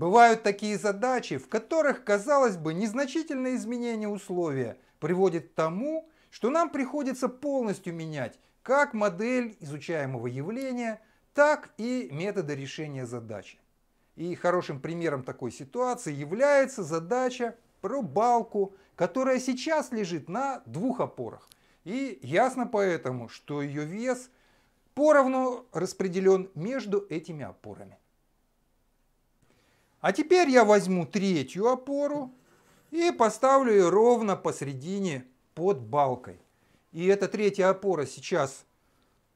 Бывают такие задачи, в которых, казалось бы, незначительное изменение условия приводит к тому, что нам приходится полностью менять как модель изучаемого явления, так и методы решения задачи. И хорошим примером такой ситуации является задача про балку, которая сейчас лежит на двух опорах. И ясно поэтому, что ее вес поровну распределен между этими опорами. А теперь я возьму третью опору и поставлю ее ровно посередине под балкой. И эта третья опора сейчас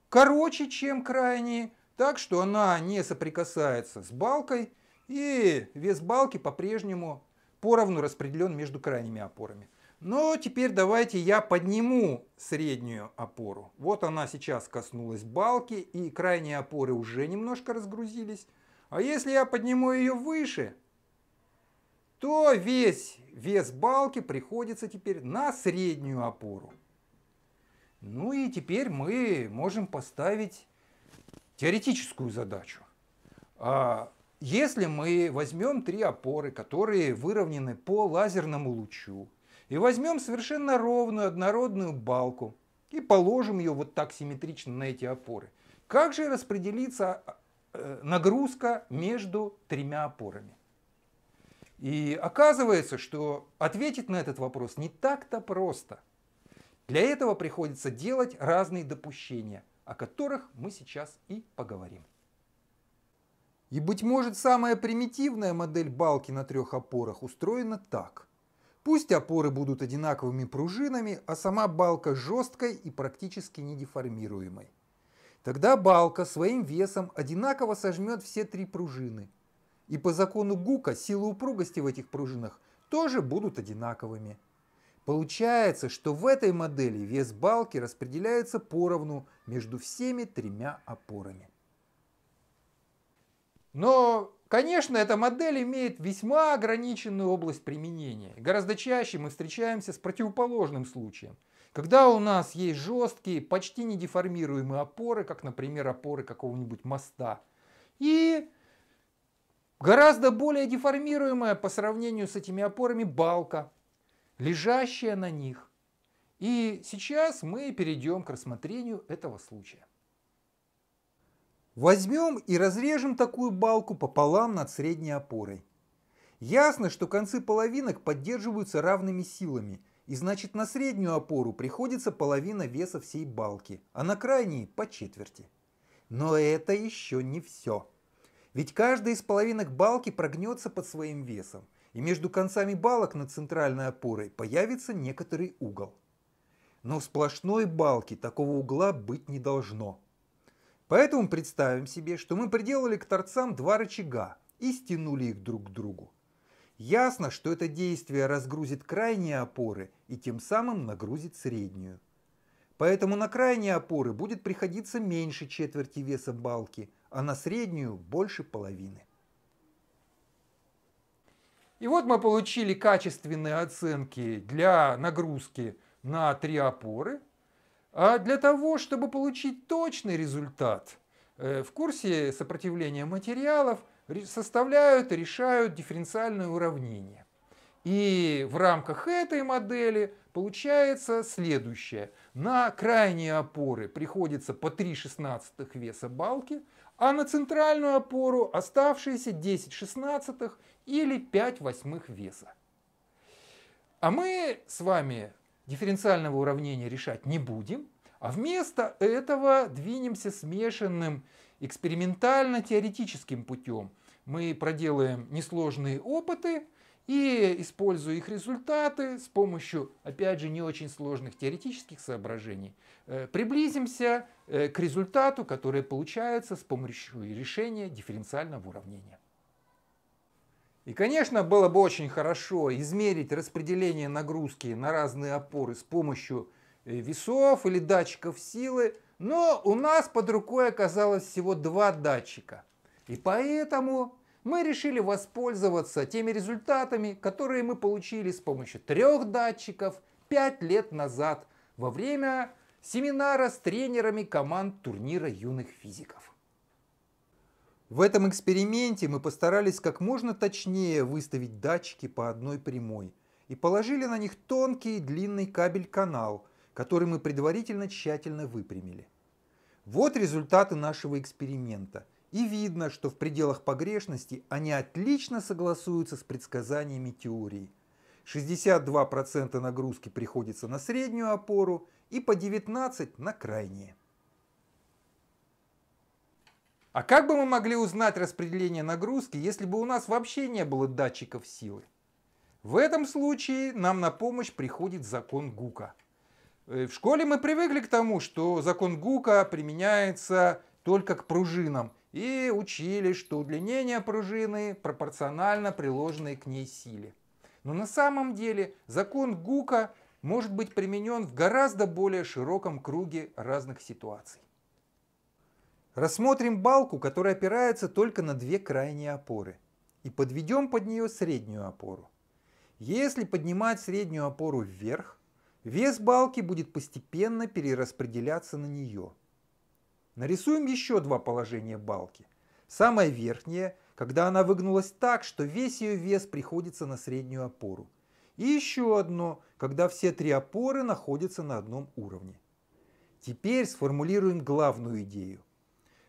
короче, чем крайние, так что она не соприкасается с балкой, и вес балки по-прежнему поровну распределен между крайними опорами. Но теперь давайте я подниму среднюю опору. Вот она сейчас коснулась балки, и крайние опоры уже немножко разгрузились. А если я подниму ее выше, то весь вес балки приходится теперь на среднюю опору. Ну и теперь мы можем поставить теоретическую задачу. А если мы возьмем три опоры, которые выровнены по лазерному лучу, и возьмем совершенно ровную однородную балку и положим ее вот так симметрично на эти опоры, как же распределится Э, нагрузка между тремя опорами. И оказывается, что ответить на этот вопрос не так-то просто. Для этого приходится делать разные допущения, о которых мы сейчас и поговорим. И, быть может, самая примитивная модель балки на трех опорах устроена так. Пусть опоры будут одинаковыми пружинами, а сама балка жесткой и практически недеформируемой – Тогда балка своим весом одинаково сожмет все три пружины. И по закону Гука силы упругости в этих пружинах тоже будут одинаковыми. Получается, что в этой модели вес балки распределяется поровну между всеми тремя опорами. Но Конечно, эта модель имеет весьма ограниченную область применения. Гораздо чаще мы встречаемся с противоположным случаем. Когда у нас есть жесткие, почти недеформируемые опоры, как, например, опоры какого-нибудь моста, и гораздо более деформируемая по сравнению с этими опорами балка, лежащая на них. И сейчас мы перейдем к рассмотрению этого случая. Возьмем и разрежем такую балку пополам над средней опорой. Ясно, что концы половинок поддерживаются равными силами, и значит на среднюю опору приходится половина веса всей балки, а на крайней по четверти. Но это еще не все. Ведь каждая из половинок балки прогнется под своим весом, и между концами балок над центральной опорой появится некоторый угол. Но в сплошной балке такого угла быть не должно – Поэтому представим себе, что мы приделали к торцам два рычага и стянули их друг к другу. Ясно, что это действие разгрузит крайние опоры и тем самым нагрузит среднюю. Поэтому на крайние опоры будет приходиться меньше четверти веса балки, а на среднюю больше половины. И вот мы получили качественные оценки для нагрузки на три опоры – а для того, чтобы получить точный результат, э, в курсе сопротивления материалов составляют и решают дифференциальное уравнение. И в рамках этой модели получается следующее. На крайние опоры приходится по 3 шестнадцатых веса балки, а на центральную опору оставшиеся 10 шестнадцатых или 5 восьмых веса. А мы с вами дифференциального уравнения решать не будем, а вместо этого двинемся смешанным экспериментально-теоретическим путем. Мы проделаем несложные опыты и, используя их результаты, с помощью, опять же, не очень сложных теоретических соображений, э, приблизимся э, к результату, который получается с помощью решения дифференциального уравнения. И, конечно, было бы очень хорошо измерить распределение нагрузки на разные опоры с помощью э, весов или датчиков силы, но у нас под рукой оказалось всего два датчика. И поэтому мы решили воспользоваться теми результатами, которые мы получили с помощью трех датчиков пять лет назад во время семинара с тренерами команд турнира юных физиков. В этом эксперименте мы постарались как можно точнее выставить датчики по одной прямой и положили на них тонкий длинный кабель-канал, который мы предварительно тщательно выпрямили. Вот результаты нашего эксперимента. И видно, что в пределах погрешности они отлично согласуются с предсказаниями теории. 62% нагрузки приходится на среднюю опору и по 19% на крайние. А как бы мы могли узнать распределение нагрузки, если бы у нас вообще не было датчиков силы? В этом случае нам на помощь приходит закон Гука. Э, в школе мы привыкли к тому, что закон Гука применяется только к пружинам. И учили, что удлинение пружины пропорционально приложенной к ней силе. Но на самом деле закон Гука может быть применен в гораздо более широком круге разных ситуаций. Рассмотрим балку, которая опирается только на две крайние опоры, и подведем под нее среднюю опору. Если поднимать среднюю опору вверх, вес балки будет постепенно перераспределяться на нее. Нарисуем еще два положения балки. Самое верхнее, когда она выгнулась так, что весь ее вес приходится на среднюю опору. И еще одно, когда все три опоры находятся на одном уровне. Теперь сформулируем главную идею –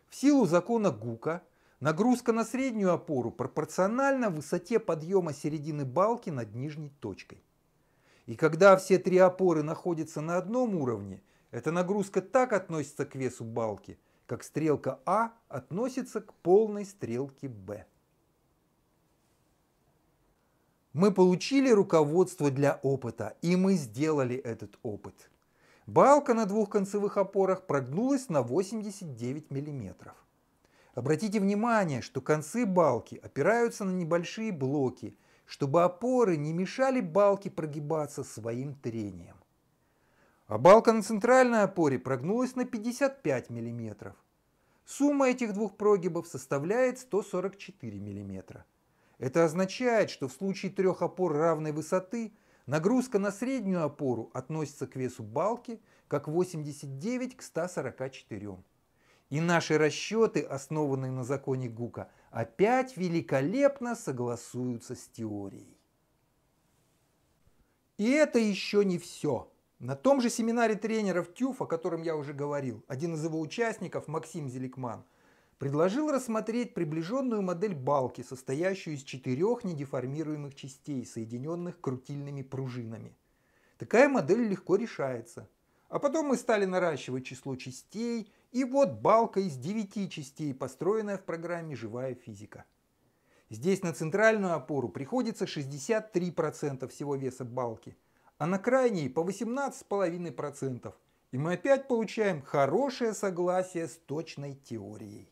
в силу закона Гука нагрузка на среднюю опору пропорциональна высоте подъема середины балки над нижней точкой. И когда все три опоры находятся на одном уровне, эта нагрузка так относится к весу балки, как стрелка А относится к полной стрелке Б. Мы получили руководство для опыта, и мы сделали этот опыт. Балка на двух концевых опорах прогнулась на 89 мм. Обратите внимание, что концы балки опираются на небольшие блоки, чтобы опоры не мешали балке прогибаться своим трением. А балка на центральной опоре прогнулась на 55 мм. Сумма этих двух прогибов составляет 144 мм. Это означает, что в случае трех опор равной высоты – Нагрузка на среднюю опору относится к весу балки как 89 к 144. И наши расчеты, основанные на законе Гука, опять великолепно согласуются с теорией. И это еще не все. На том же семинаре тренеров ТЮФ, о котором я уже говорил, один из его участников, Максим Зеликман – предложил рассмотреть приближенную модель балки, состоящую из четырех недеформируемых частей, соединенных крутильными пружинами. Такая модель легко решается. А потом мы стали наращивать число частей, и вот балка из девяти частей, построенная в программе «Живая физика». Здесь на центральную опору приходится 63% всего веса балки, а на крайней по 18,5%. И мы опять получаем хорошее согласие с точной теорией.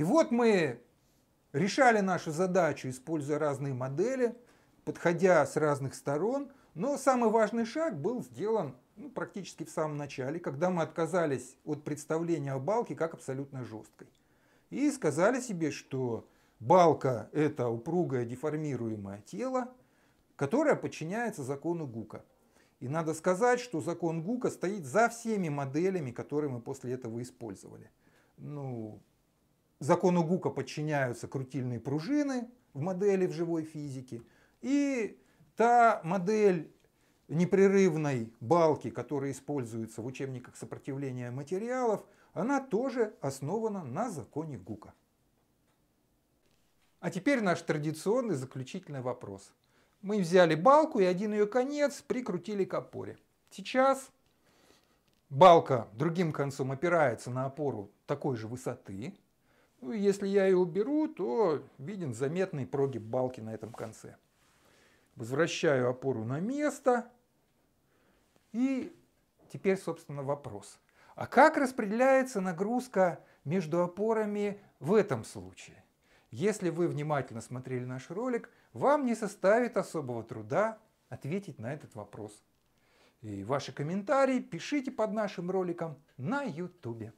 И вот мы решали нашу задачу, используя разные модели, подходя с разных сторон, но самый важный шаг был сделан ну, практически в самом начале, когда мы отказались от представления о балке как абсолютно жесткой. И сказали себе, что балка – это упругое деформируемое тело, которое подчиняется закону Гука. И надо сказать, что закон Гука стоит за всеми моделями, которые мы после этого использовали. Ну, закону Гука подчиняются крутильные пружины в модели в живой физике. И та модель непрерывной балки, которая используется в учебниках сопротивления материалов, она тоже основана на законе Гука. А теперь наш традиционный заключительный вопрос. Мы взяли балку и один ее конец прикрутили к опоре. Сейчас балка другим концом опирается на опору такой же высоты, ну, если я ее уберу, то виден заметный прогиб балки на этом конце. Возвращаю опору на место. И теперь, собственно, вопрос. А как распределяется нагрузка между опорами в этом случае? Если вы внимательно смотрели наш ролик, вам не составит особого труда ответить на этот вопрос. И ваши комментарии пишите под нашим роликом на YouTube.